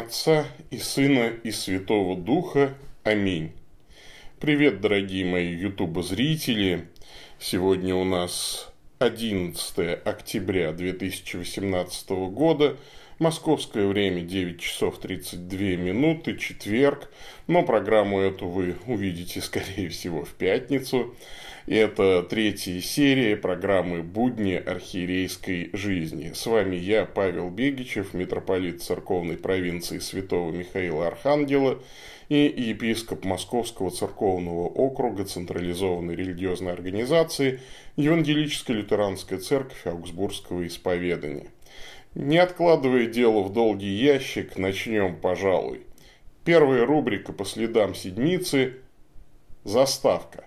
Отца и Сына и Святого Духа. Аминь. Привет, дорогие мои ютуба-зрители. Сегодня у нас 11 октября 2018 года. Московское время 9 часов 32 минуты, четверг. Но программу эту вы увидите, скорее всего, в пятницу. Это третья серия программы «Будни архиерейской жизни». С вами я, Павел Бегичев, митрополит церковной провинции святого Михаила Архангела и епископ Московского церковного округа централизованной религиозной организации Евангелическая лютеранская церковь Аугсбургского исповедания. Не откладывая дело в долгий ящик, начнем, пожалуй. Первая рубрика по следам седмицы – заставка.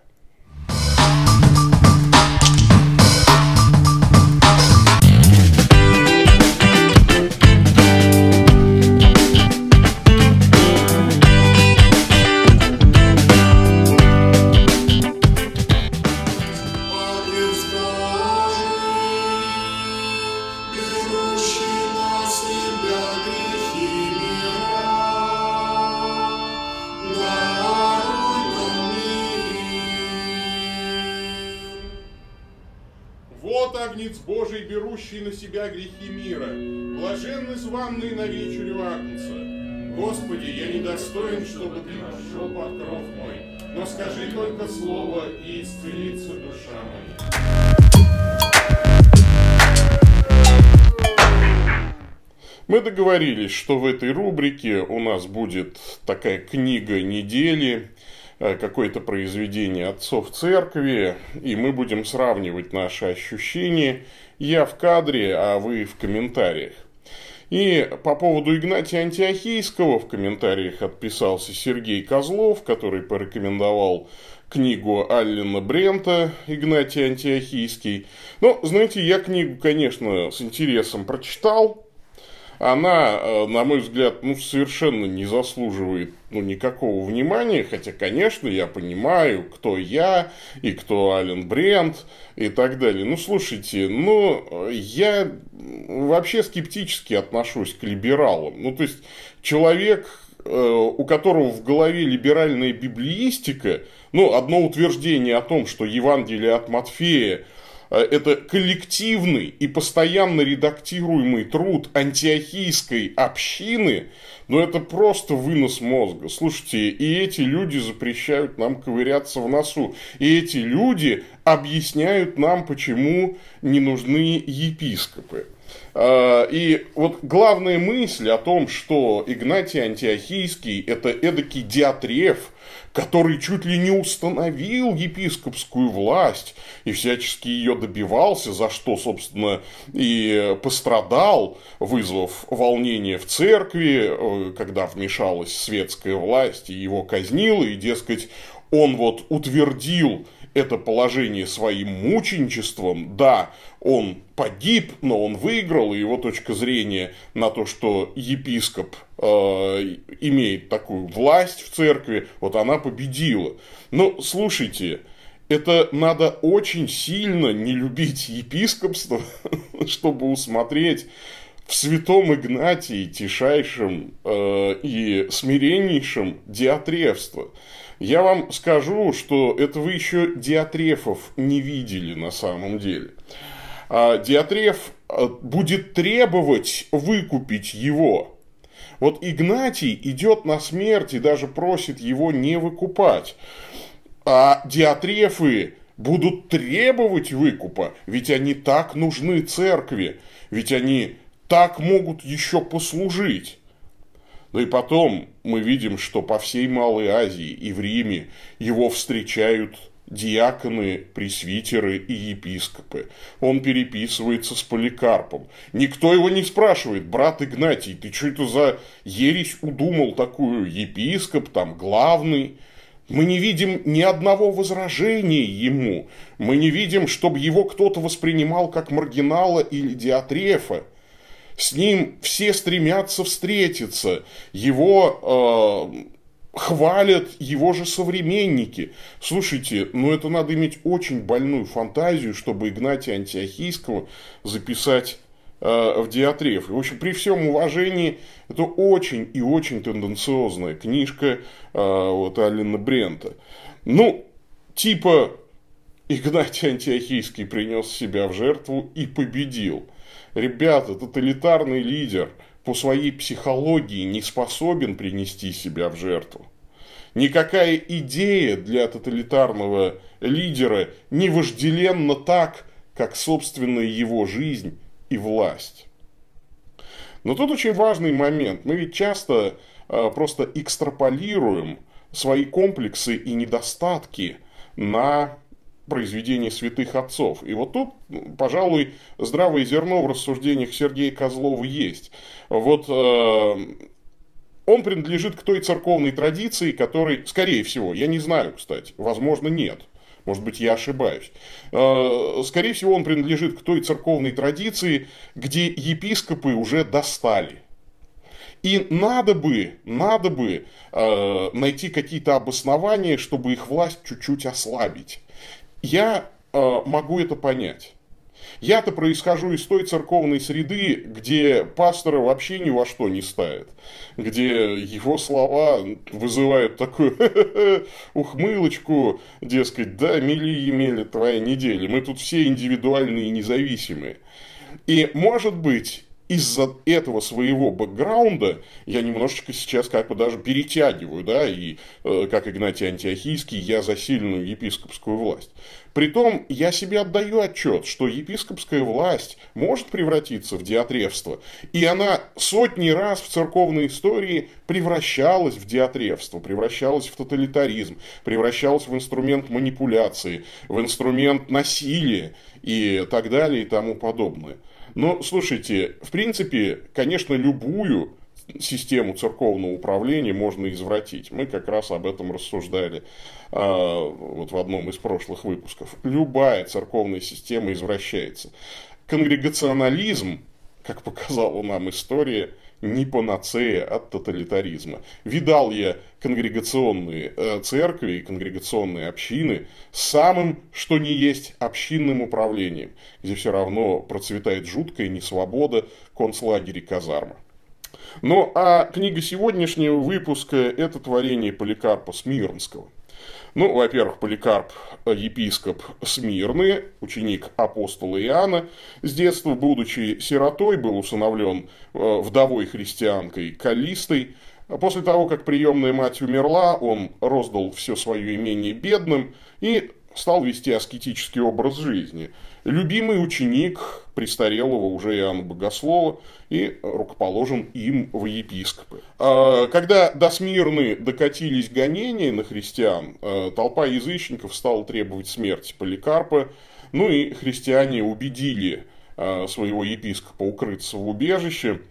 достоин, чтобы ты вошел под мой. Но скажи только слово, и исцелится душа моя. Мы договорились, что в этой рубрике у нас будет такая книга недели, э, какое-то произведение отцов церкви, и мы будем сравнивать наши ощущения. Я в кадре, а вы в комментариях. И по поводу Игнатия Антиохийского в комментариях отписался Сергей Козлов, который порекомендовал книгу Аллена Брента «Игнатий Антиохийский». Но, ну, знаете, я книгу, конечно, с интересом прочитал, она, э, на мой взгляд, ну, совершенно не заслуживает ну, никакого внимания, хотя, конечно, я понимаю, кто я и кто Ален Брент и так далее. Ну, слушайте, ну, я вообще скептически отношусь к либералам. Ну, то есть, человек, э, у которого в голове либеральная библиистика, ну, одно утверждение о том, что Евангелие от Матфея – а, это коллективный и постоянно редактируемый труд антиохийской общины, но это просто вынос мозга. Слушайте, и эти люди запрещают нам ковыряться в носу. И эти люди объясняют нам, почему не нужны епископы. А, и вот главная мысль о том, что Игнатий Антиохийский – это эдакий диатреф, который чуть ли не установил епископскую власть и всячески ее добивался, за что, собственно, и пострадал, вызвав волнение в церкви, э, когда вмешалась светская власть и его казнила, и, дескать, он вот утвердил это положение своим мученичеством. Да, он погиб, но он выиграл, и его точка зрения на то, что епископ э, имеет такую власть в церкви, вот она победила. Но слушайте, это надо очень сильно не любить епископство, чтобы усмотреть в святом Игнатии тишайшем э, и смиреннейшем диатрефство. Я вам скажу, что это вы еще диатрефов не видели на самом деле. А диатреф э, будет требовать выкупить его. Вот Игнатий идет на смерть и даже просит его не выкупать. А диатрефы будут требовать выкупа, ведь они так нужны церкви, ведь они так могут еще послужить. Ну и потом мы видим, что по всей Малой Азии и в Риме его встречают диаконы, пресвитеры и епископы. Он переписывается с Поликарпом. Никто его не спрашивает, брат Игнатий, ты что это за ересь удумал такую? Епископ там, главный. Мы не видим ни одного возражения ему. Мы не видим, чтобы его кто-то воспринимал как маргинала или диатрефа. С ним все стремятся встретиться. Его э, хвалят его же современники. Слушайте, ну это надо иметь очень больную фантазию, чтобы Игнатия Антиохийского записать э, в Диатреф. В общем, при всем уважении, это очень и очень тенденциозная книжка э, вот Алина Брента. Ну, типа Игнатий Антиохийский принес себя в жертву и победил – Ребята, тоталитарный лидер по своей психологии не способен принести себя в жертву. Никакая идея для тоталитарного лидера не вожделенна так, как собственная его жизнь и власть. Но тут очень важный момент. Мы ведь часто э, просто экстраполируем свои комплексы и недостатки на произведений святых отцов. И вот тут, пожалуй, здравое зерно в рассуждениях Сергея Козлова есть. Вот э, он принадлежит к той церковной традиции, которой, скорее всего, я не знаю, кстати, возможно, нет. Может быть, я ошибаюсь. Э, скорее всего, он принадлежит к той церковной традиции, где епископы уже достали. И надо бы, надо бы э, найти какие-то обоснования, чтобы их власть чуть-чуть ослабить я э, могу это понять. Я-то происхожу из той церковной среды, где пастора вообще ни во что не ставят, где его слова вызывают такую ухмылочку, дескать, да, мили Емеля твоя неделя, мы тут все индивидуальные и независимые. И, может быть, из-за этого своего бэкграунда я немножечко сейчас как бы даже перетягиваю, да, и э, как Игнатий Антиохийский, я за сильную епископскую власть. Притом я себе отдаю отчет, что епископская власть может превратиться в диатревство, и она сотни раз в церковной истории превращалась в диатревство, превращалась в тоталитаризм, превращалась в инструмент манипуляции, в инструмент насилия и так далее и тому подобное. Но, слушайте, в принципе, конечно, любую систему церковного управления можно извратить. Мы как раз об этом рассуждали э, вот в одном из прошлых выпусков. Любая церковная система извращается. Конгрегационализм, как показала нам история, не панацея от тоталитаризма. Видал я конгрегационные э, церкви и конгрегационные общины с самым, что не есть, общинным управлением, где все равно процветает жуткая несвобода концлагерей казарма. Ну а книга сегодняшнего выпуска – это творение Поликарпа Смирнского – ну, во-первых, Поликарп, э, епископ Смирны, ученик апостола Иоанна, с детства, будучи сиротой, был усыновлен э, вдовой христианкой Калистой. После того, как приемная мать умерла, он раздал все свое имение бедным и стал вести аскетический образ жизни – любимый ученик престарелого уже Иоанна Богослова и рукоположен им в епископы. А, когда до Смирны докатились гонения на христиан, а, толпа язычников стала требовать смерти Поликарпа, ну и христиане убедили а, своего епископа укрыться в убежище –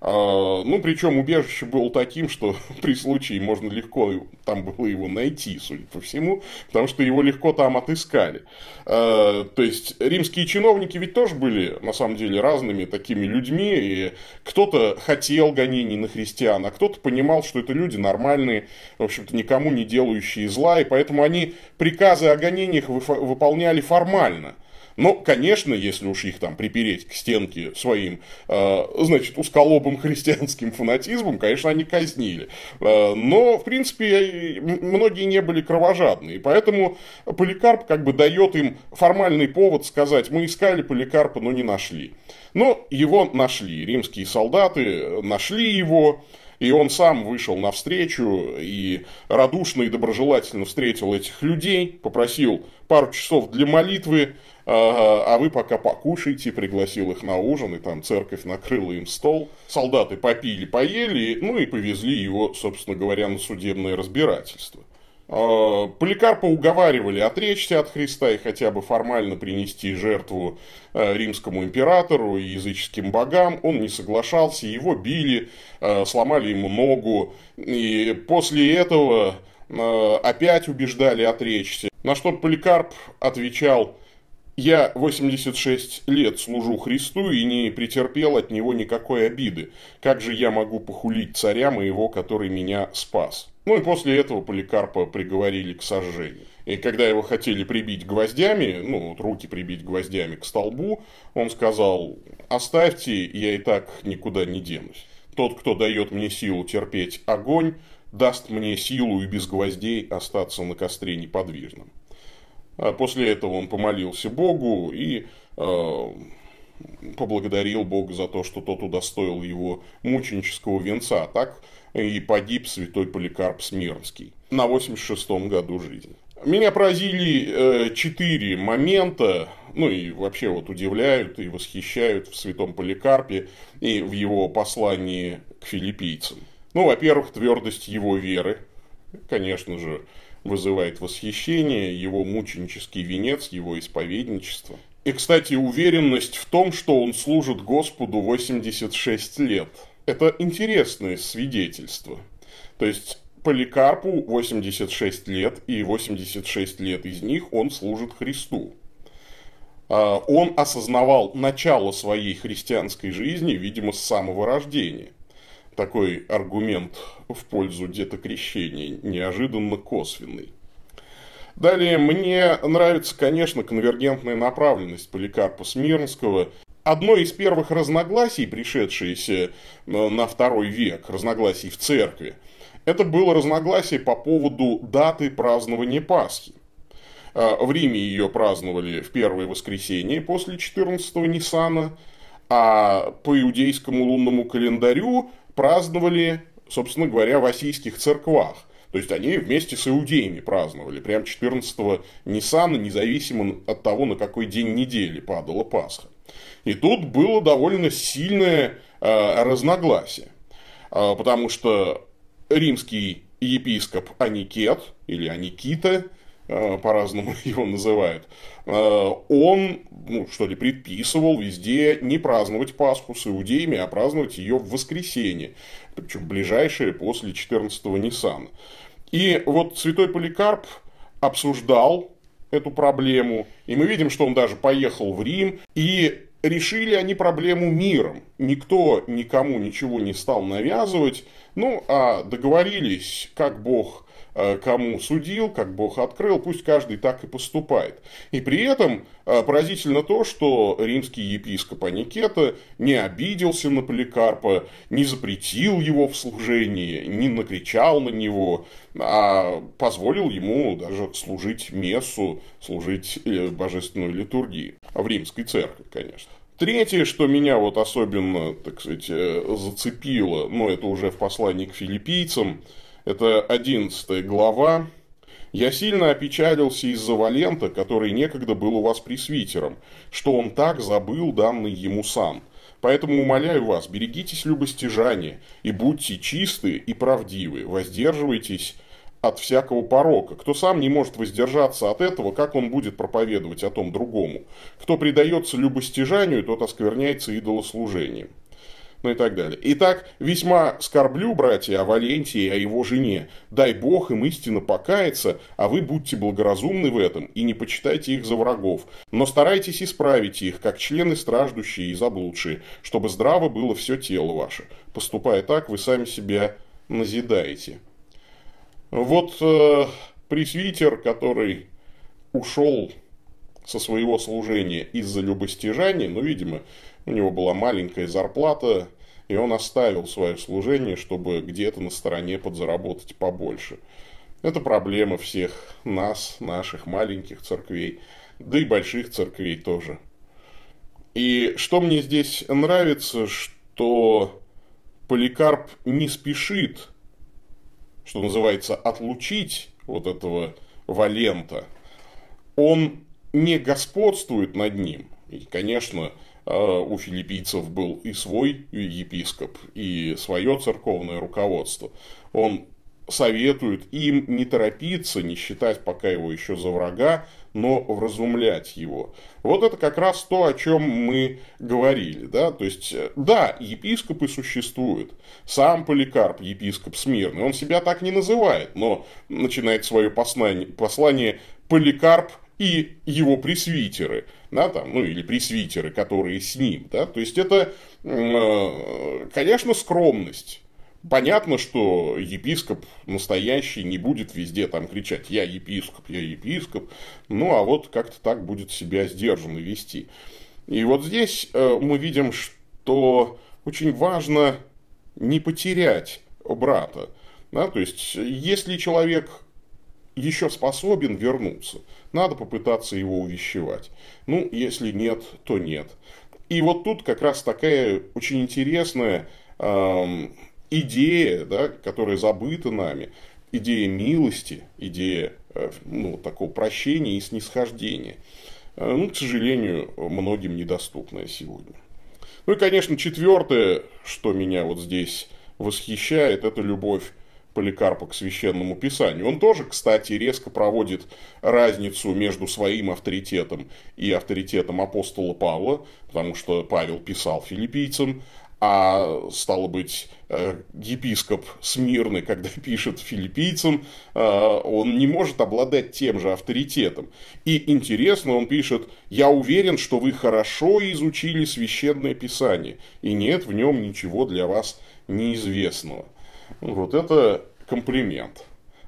а, ну, причем убежище было таким, что при случае можно легко там было его найти, судя по всему, потому что его легко там отыскали. А, то есть, римские чиновники ведь тоже были, на самом деле, разными такими людьми, и кто-то хотел гонений на христиан, а кто-то понимал, что это люди нормальные, в общем-то, никому не делающие зла, и поэтому они приказы о гонениях выполняли формально – но, ну, конечно, если уж их там припереть к стенке своим, э, значит, усколобым христианским фанатизмом, конечно, они казнили. Э, но, в принципе, многие не были кровожадны. И поэтому Поликарп как бы дает им формальный повод сказать, мы искали Поликарпа, но не нашли. Но его нашли. Римские солдаты э, нашли его, и он сам вышел навстречу и радушно и доброжелательно встретил этих людей, попросил пару часов для молитвы, а, а вы пока покушайте, пригласил их на ужин, и там церковь накрыла им стол. Солдаты попили, поели, ну и повезли его, собственно говоря, на судебное разбирательство. А, Поликарпа уговаривали отречься от Христа и хотя бы формально принести жертву э, римскому императору и языческим богам. Он не соглашался, его били, э, сломали ему ногу. И после этого э, опять убеждали отречься. На что Поликарп отвечал, я 86 лет служу Христу и не претерпел от него никакой обиды. Как же я могу похулить царя моего, который меня спас? Ну и после этого Поликарпа приговорили к сожжению. И когда его хотели прибить гвоздями, ну, вот руки прибить гвоздями к столбу, он сказал, оставьте, я и так никуда не денусь. Тот, кто дает мне силу терпеть огонь, даст мне силу и без гвоздей остаться на костре неподвижным. А после этого он помолился Богу и э, поблагодарил Бога за то, что тот удостоил его мученического венца. А так и погиб святой Поликарп Смирнский на 86-м году жизни. Меня поразили э, четыре момента, ну и вообще вот удивляют и восхищают в святом Поликарпе и в его послании к филиппийцам. Ну, во-первых, твердость его веры, конечно же, вызывает восхищение, его мученический венец, его исповедничество. И, кстати, уверенность в том, что он служит Господу 86 лет. Это интересное свидетельство. То есть Поликарпу 86 лет, и 86 лет из них он служит Христу. А, он осознавал начало своей христианской жизни, видимо, с самого рождения. Такой аргумент в пользу детокрещения неожиданно косвенный. Далее, мне нравится, конечно, конвергентная направленность Поликарпа Смирнского. Одно из первых разногласий, пришедшееся э, на второй век, разногласий в церкви, это было разногласие по поводу даты празднования Пасхи. Э, в Риме ее праздновали в первое воскресенье после 14-го Ниссана, а по иудейскому лунному календарю праздновали, собственно говоря, в российских церквах. То есть они вместе с иудеями праздновали. Прям 14-го Ниссана, независимо от того, на какой день недели падала Пасха. И тут было довольно сильное э, разногласие. Э, потому что римский епископ Аникет или Аникита, э, по-разному его называют, э, он, ну, что ли, предписывал везде не праздновать Пасху с иудеями, а праздновать ее в воскресенье, причем ближайшее после 14-го Ниссана. И вот святой Поликарп обсуждал эту проблему, и мы видим, что он даже поехал в Рим, и решили они проблему миром. Никто никому ничего не стал навязывать, ну а договорились, как Бог Э, кому судил, как Бог открыл, пусть каждый так и поступает. И при этом э, поразительно то, что римский епископ Аникета не обиделся на Поликарпа, не запретил его в служении, не накричал на него, а позволил ему даже служить мессу, служить э, божественную литургию в римской церкви, конечно. Третье, что меня вот особенно, так сказать, зацепило, но это уже в послании к филиппийцам, это 11 глава. «Я сильно опечалился из-за Валента, который некогда был у вас пресвитером, что он так забыл данный ему сан. Поэтому умоляю вас, берегитесь любостяжания и будьте чисты и правдивы, воздерживайтесь от всякого порока. Кто сам не может воздержаться от этого, как он будет проповедовать о том другому? Кто предается любостяжанию, тот оскверняется идолослужением ну и так далее. Итак, весьма скорблю, братья, о Валентии и о его жене. Дай Бог им истинно покаяться, а вы будьте благоразумны в этом и не почитайте их за врагов, но старайтесь исправить их, как члены страждущие и заблудшие, чтобы здраво было все тело ваше. Поступая так, вы сами себя назидаете. Вот э, пресвитер, который ушел со своего служения из-за любостяжания, ну, видимо, у него была маленькая зарплата, и он оставил свое служение, чтобы где-то на стороне подзаработать побольше. Это проблема всех нас, наших маленьких церквей, да и больших церквей тоже. И что мне здесь нравится, что Поликарп не спешит, что называется, отлучить вот этого Валента. Он не господствует над ним. И, конечно, а у филиппийцев был и свой епископ, и свое церковное руководство. Он советует им не торопиться, не считать пока его еще за врага, но вразумлять его. Вот это как раз то, о чем мы говорили. Да? То есть, да, епископы существуют. Сам Поликарп, епископ Смирный, он себя так не называет, но начинает свое послание, послание Поликарп и его пресвитеры, да, там, ну или пресвитеры, которые с ним, да, то есть это, э, конечно, скромность. Понятно, что епископ настоящий не будет везде там кричать «я епископ, я епископ», ну а вот как-то так будет себя сдержанно вести. И вот здесь э, мы видим, что очень важно не потерять брата. Да? То есть, если человек еще способен вернуться – надо попытаться его увещевать. Ну, если нет, то нет. И вот тут как раз такая очень интересная эм, идея, да, которая забыта нами, идея милости, идея э, ну, такого прощения и снисхождения. Э, ну, к сожалению, многим недоступная сегодня. Ну и, конечно, четвертое, что меня вот здесь восхищает, это любовь Поликарпа к священному писанию. Он тоже, кстати, резко проводит разницу между своим авторитетом и авторитетом апостола Павла, потому что Павел писал филиппийцам, а стало быть, э, епископ Смирный, когда пишет филиппийцам, э, он не может обладать тем же авторитетом. И интересно, он пишет, я уверен, что вы хорошо изучили священное писание, и нет в нем ничего для вас неизвестного. Вот это комплимент.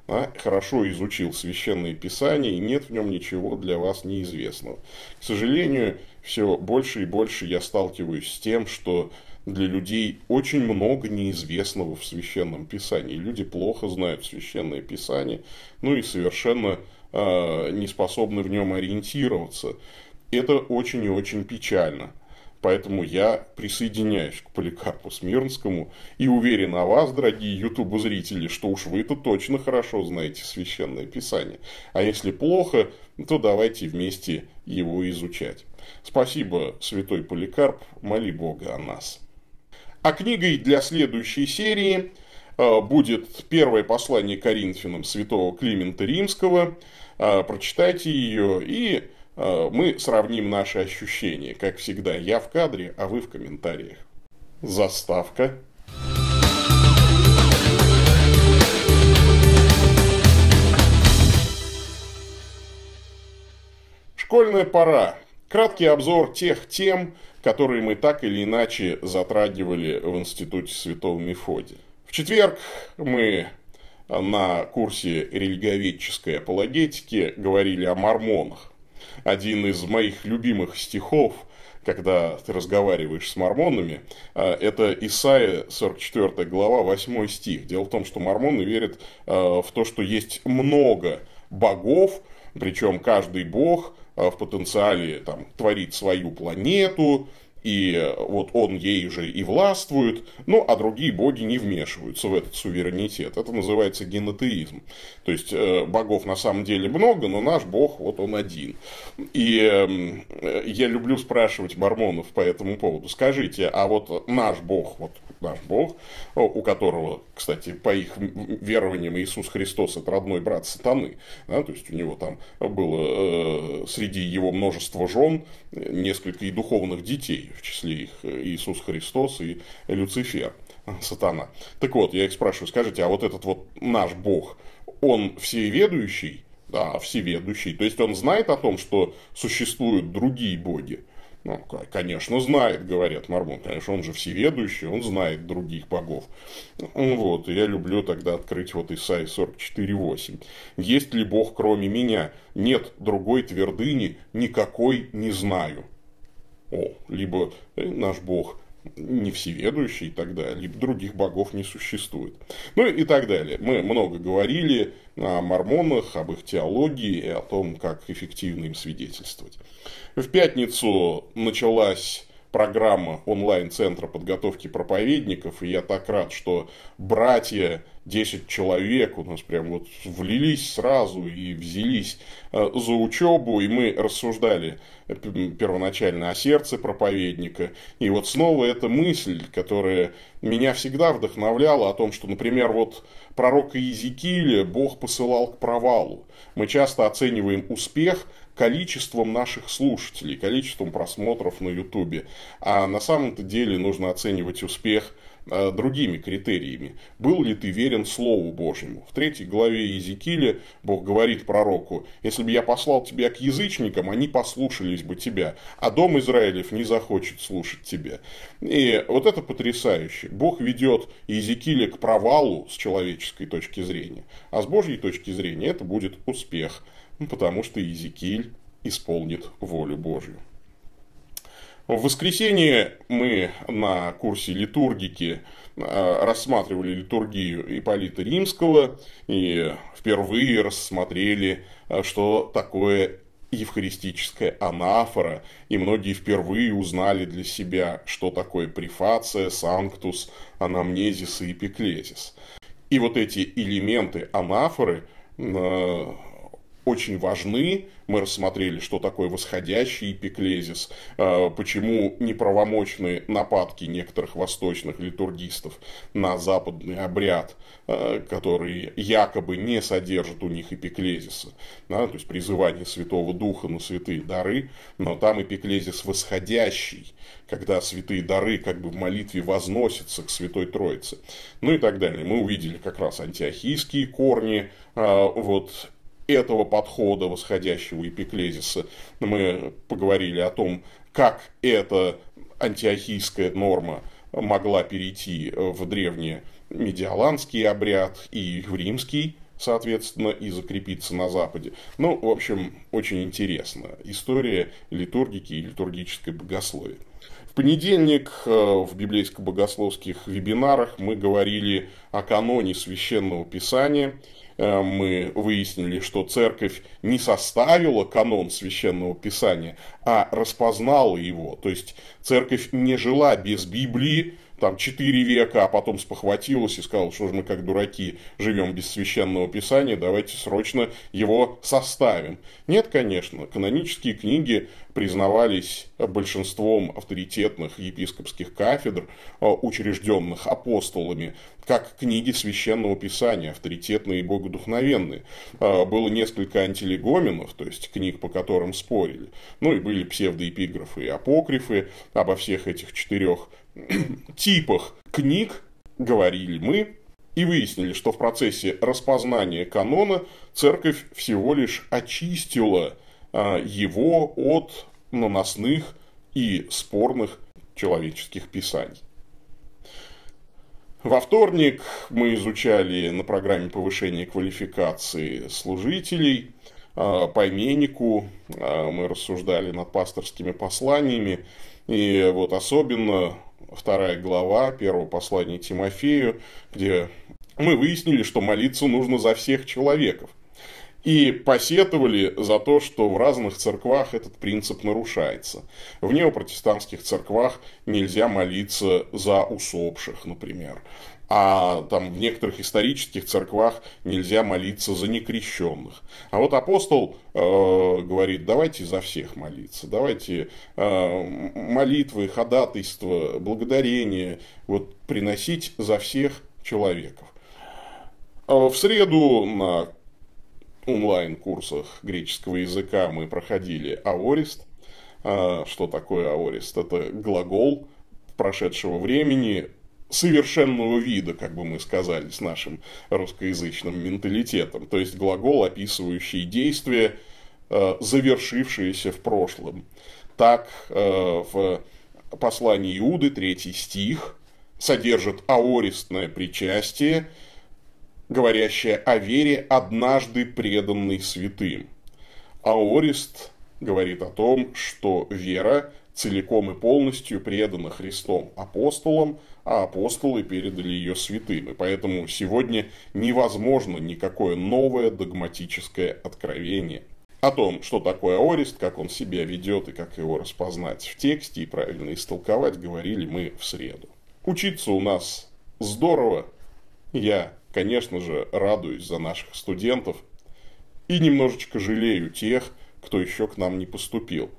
Да? Хорошо изучил священные писания, и нет в нем ничего для вас неизвестного. К сожалению, все больше и больше я сталкиваюсь с тем, что для людей очень много неизвестного в священном писании. Люди плохо знают священное писание, ну и совершенно э, не способны в нем ориентироваться. Это очень и очень печально. Поэтому я присоединяюсь к Поликарпу Смирнскому и уверен о вас, дорогие ютубу-зрители, что уж вы-то точно хорошо знаете Священное Писание. А если плохо, то давайте вместе его изучать. Спасибо, святой Поликарп, моли Бога о нас. А книгой для следующей серии э, будет первое послание Коринфянам святого Климента Римского. Э, прочитайте ее и Э, мы сравним наши ощущения. Как всегда, я в кадре, а вы в комментариях. Заставка. Школьная пора. Краткий обзор тех тем, которые мы так или иначе затрагивали в Институте Святого Мефодия. В четверг мы на курсе религиоведческой апологетики говорили о мормонах один из моих любимых стихов, когда ты разговариваешь с мормонами, а, это Исаия, 44 глава, 8 стих. Дело в том, что мормоны верят а, в то, что есть много богов, причем каждый бог а, в потенциале там, творит свою планету, и э, вот он ей же и властвует, ну а другие боги не вмешиваются в этот суверенитет. Это называется генотеизм. То есть э, богов на самом деле много, но наш бог вот он один. И эм, э, я люблю спрашивать мормонов по этому поводу. Скажите, а вот наш бог, вот наш Бог, у которого, кстати, по их верованиям Иисус Христос – это родной брат сатаны. Да, то есть, у него там было э, среди его множества жен э, несколько и духовных детей, в числе их э, Иисус Христос и Люцифер, э, сатана. Так вот, я их спрашиваю, скажите, а вот этот вот наш Бог, он всеведущий? Да, всеведущий. То есть, он знает о том, что существуют другие боги – ну, конечно, знает, говорят мормон, конечно, он же всеведущий, он знает других богов. Ну, вот, я люблю тогда открыть вот Исаии 44.8. Есть ли бог кроме меня? Нет другой твердыни, никакой не знаю. О, либо э, наш бог не всеведущий и так далее, либо других богов не существует. Ну и так далее. Мы много говорили о мормонах, об их теологии и о том, как эффективно им свидетельствовать. В пятницу началась программа онлайн-центра подготовки проповедников, и я так рад, что братья 10 человек у нас прям вот влились сразу и взялись э, за учебу, и мы рассуждали э, первоначально о сердце проповедника. И вот снова эта мысль, которая меня всегда вдохновляла о том, что, например, вот пророка Иезекииля Бог посылал к провалу. Мы часто оцениваем успех количеством наших слушателей, количеством просмотров на Ютубе. А на самом-то деле нужно оценивать успех – Э, другими критериями. Был ли ты верен Слову Божьему? В третьей главе Езекииля Бог говорит пророку, если бы я послал тебя к язычникам, они послушались бы тебя, а дом Израилев не захочет слушать тебя. И вот это потрясающе. Бог ведет Езекииля к провалу с человеческой точки зрения, а с Божьей точки зрения это будет успех, ну, потому что Езекииль исполнит волю Божью. В воскресенье мы на курсе литургики э, рассматривали литургию Иполита Римского и впервые рассмотрели, э, что такое евхаристическая анафора, и многие впервые узнали для себя, что такое префация, санктус, анамнезис и эпиклезис. И вот эти элементы анафоры э, очень важны. Мы рассмотрели, что такое восходящий эпиклезис, э, почему неправомочные нападки некоторых восточных литургистов на западный обряд, э, который якобы не содержит у них эпиклезиса, да, то есть призывание Святого Духа на святые дары, но там эпиклезис восходящий, когда святые дары как бы в молитве возносятся к Святой Троице, ну и так далее. Мы увидели как раз антиохийские корни э, вот, этого подхода восходящего эпиклезиса мы поговорили о том, как эта антиохийская норма могла перейти в древний медиаланский обряд и в римский, соответственно, и закрепиться на Западе. Ну, в общем, очень интересно. История литургики и литургической богословия. В понедельник э, в библейско-богословских вебинарах мы говорили о каноне священного писания – Э, мы выяснили, что церковь не составила канон священного писания, а распознала его. То есть церковь не жила без Библии, там четыре века, а потом спохватилась и сказала, что же мы как дураки живем без священного писания, давайте срочно его составим. Нет, конечно, канонические книги признавались большинством авторитетных епископских кафедр, а, учрежденных апостолами, как книги Священного Писания, авторитетные и богодухновенные. А, было несколько антилегоменов, то есть книг, по которым спорили. Ну и были псевдоэпиграфы и апокрифы. Обо всех этих четырех типах книг говорили мы, и выяснили, что в процессе распознания канона церковь всего лишь очистила а, его от наносных и спорных человеческих писаний. Во вторник мы изучали на программе повышения квалификации служителей а, по именику, а, мы рассуждали над пасторскими посланиями, и вот особенно вторая глава первого послания Тимофею, где мы выяснили, что молиться нужно за всех человеков и посетовали за то, что в разных церквах этот принцип нарушается. В неопротестантских церквах нельзя молиться за усопших, например. А там в некоторых исторических церквах нельзя молиться за некрещенных. А вот апостол э, говорит, давайте за всех молиться, давайте э, молитвы, ходатайство, благодарение вот, приносить за всех человеков. Э, в среду на онлайн-курсах греческого языка мы проходили аорист. А, что такое аорист? Это глагол прошедшего времени совершенного вида, как бы мы сказали, с нашим русскоязычным менталитетом. То есть глагол, описывающий действие, а, завершившееся в прошлом. Так а, в послании Иуды, третий стих, содержит аористное причастие – говорящая о вере, однажды преданной святым. Аорист говорит о том, что вера целиком и полностью предана Христом апостолам, а апостолы передали ее святым. И поэтому сегодня невозможно никакое новое догматическое откровение о том, что такое аорист, как он себя ведет и как его распознать в тексте и правильно истолковать, говорили мы в среду. Учиться у нас здорово. Я конечно же, радуюсь за наших студентов и немножечко жалею тех, кто еще к нам не поступил.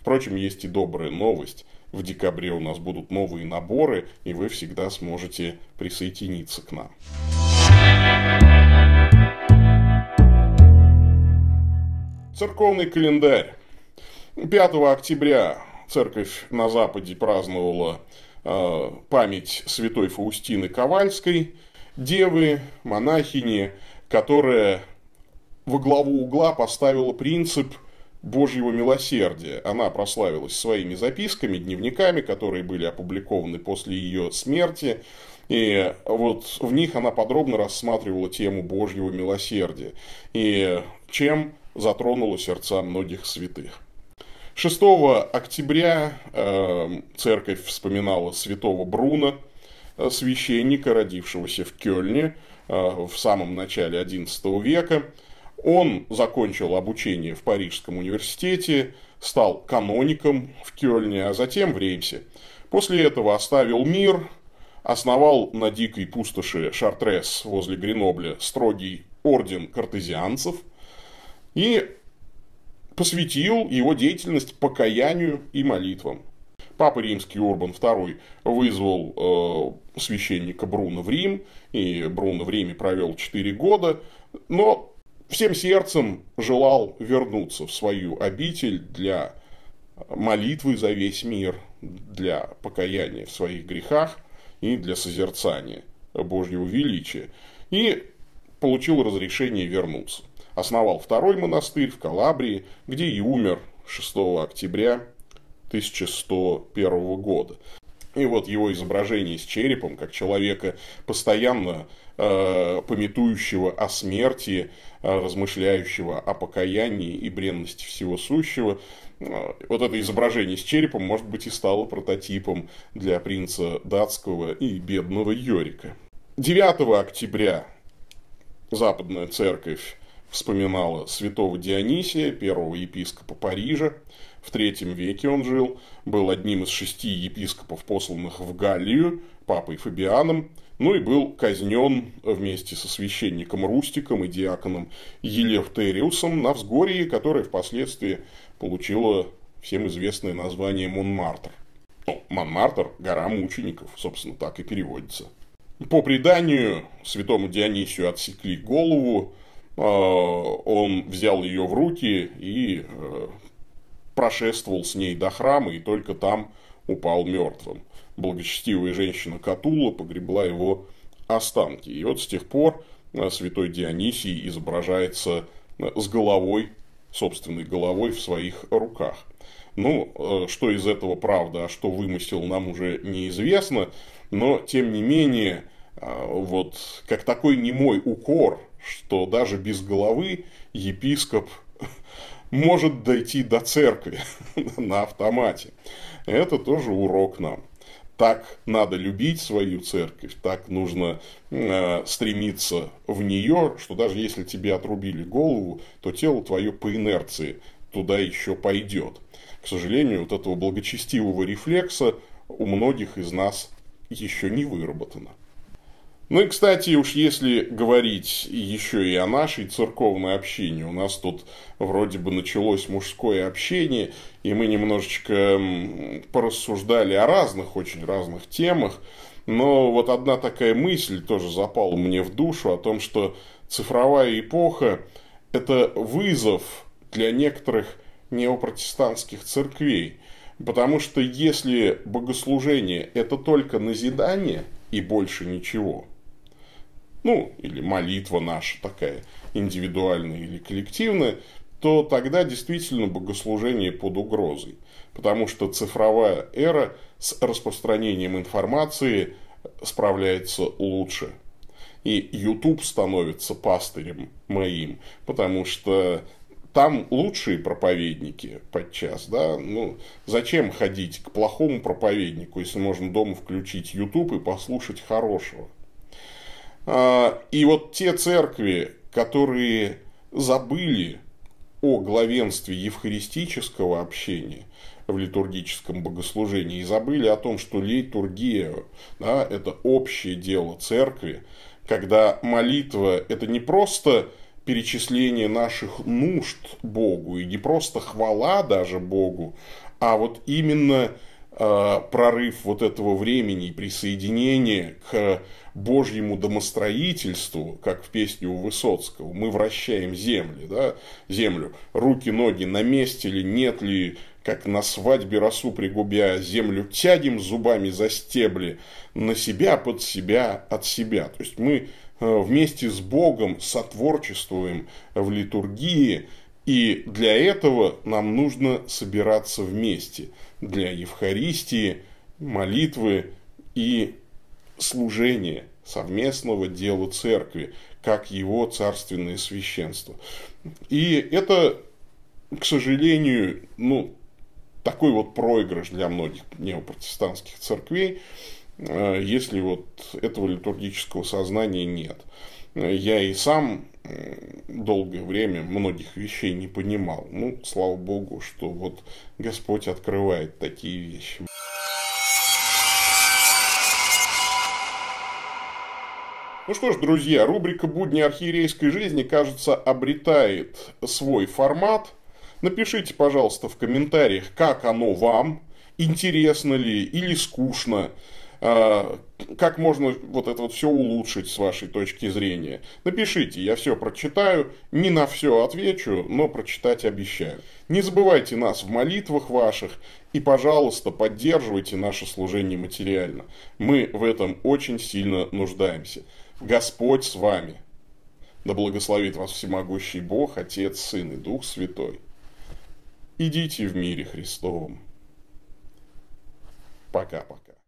Впрочем, есть и добрая новость. В декабре у нас будут новые наборы, и вы всегда сможете присоединиться к нам. Церковный календарь. 5 октября церковь на Западе праздновала э, память святой Фаустины Ковальской – девы, монахини, которая во главу угла поставила принцип Божьего милосердия. Она прославилась своими записками, дневниками, которые были опубликованы после ее смерти. И вот в них она подробно рассматривала тему Божьего милосердия и чем затронула сердца многих святых. 6 октября э, церковь вспоминала святого Бруна – священника, родившегося в Кёльне э, в самом начале XI века. Он закончил обучение в Парижском университете, стал каноником в Кёльне, а затем в Реймсе. После этого оставил мир, основал на дикой пустоши Шартрес возле Гренобля строгий орден картезианцев и посвятил его деятельность покаянию и молитвам. Папа римский Урбан II вызвал э, священника Бруна в Рим, и Бруно в Риме провел 4 года, но всем сердцем желал вернуться в свою обитель для молитвы за весь мир, для покаяния в своих грехах и для созерцания Божьего величия. И получил разрешение вернуться. Основал второй монастырь в Калабрии, где и умер 6 октября 1101 года. И вот его изображение с черепом, как человека, постоянно э, пометующего о смерти, э, размышляющего о покаянии и бренности всего сущего, э, вот это изображение с черепом, может быть, и стало прототипом для принца датского и бедного Йорика. 9 октября Западная Церковь вспоминала святого Дионисия, первого епископа Парижа, в третьем веке он жил, был одним из шести епископов, посланных в Галлию папой Фабианом, ну и был казнен вместе со священником Рустиком и диаконом Елефтериусом на взгорье, которое впоследствии получило всем известное название Монмартр. Ну, Монмартр – гора мучеников, собственно, так и переводится. По преданию, святому Дионисию отсекли голову, а, он взял ее в руки и э, прошествовал с ней до храма и только там упал мертвым. Благочестивая женщина Катула погребла его останки. И вот с тех пор э, святой Дионисий изображается э, с головой, собственной головой в своих руках. Ну, э, что из этого правда, а что вымысел, нам уже неизвестно, но, тем не менее, вот как такой немой укор, что даже без головы епископ может дойти до церкви на автомате. Это тоже урок нам. Так надо любить свою церковь, так нужно э, стремиться в нее, что даже если тебе отрубили голову, то тело твое по инерции туда еще пойдет. К сожалению, вот этого благочестивого рефлекса у многих из нас еще не выработано. Ну и, кстати, уж если говорить еще и о нашей церковной общине, у нас тут вроде бы началось мужское общение, и мы немножечко порассуждали о разных, очень разных темах, но вот одна такая мысль тоже запала мне в душу о том, что цифровая эпоха – это вызов для некоторых неопротестантских церквей, потому что если богослужение – это только назидание – и больше ничего – ну, или молитва наша такая индивидуальная или коллективная, то тогда действительно богослужение под угрозой. Потому что цифровая эра с распространением информации справляется лучше. И YouTube становится пастырем моим, потому что там лучшие проповедники подчас, да, ну, зачем ходить к плохому проповеднику, если можно дома включить YouTube и послушать хорошего? А, и вот те церкви, которые забыли о главенстве евхаристического общения в литургическом богослужении и забыли о том, что литургия да, – это общее дело церкви, когда молитва – это не просто перечисление наших нужд Богу и не просто хвала даже Богу, а вот именно э, прорыв вот этого времени и присоединение к божьему домостроительству, как в песне у Высоцкого, мы вращаем земли, да, землю, руки, ноги на месте ли, нет ли, как на свадьбе росу пригубя, землю тянем зубами за стебли, на себя, под себя, от себя. То есть мы э, вместе с Богом сотворчествуем в литургии, и для этого нам нужно собираться вместе для Евхаристии, молитвы и служения совместного делу церкви, как его царственное священство. И это, к сожалению, ну, такой вот проигрыш для многих неопротестантских церквей, э, если вот этого литургического сознания нет. Я и сам долгое время многих вещей не понимал. Ну, слава богу, что вот Господь открывает такие вещи. Ну что ж, друзья, рубрика «Будни архиерейской жизни», кажется, обретает свой формат. Напишите, пожалуйста, в комментариях, как оно вам, интересно ли или скучно, а, как можно вот это вот все улучшить с вашей точки зрения. Напишите, я все прочитаю, не на все отвечу, но прочитать обещаю. Не забывайте нас в молитвах ваших и, пожалуйста, поддерживайте наше служение материально. Мы в этом очень сильно нуждаемся. Господь с вами. Да благословит вас всемогущий Бог, Отец, Сын и Дух Святой. Идите в мире Христовом. Пока-пока.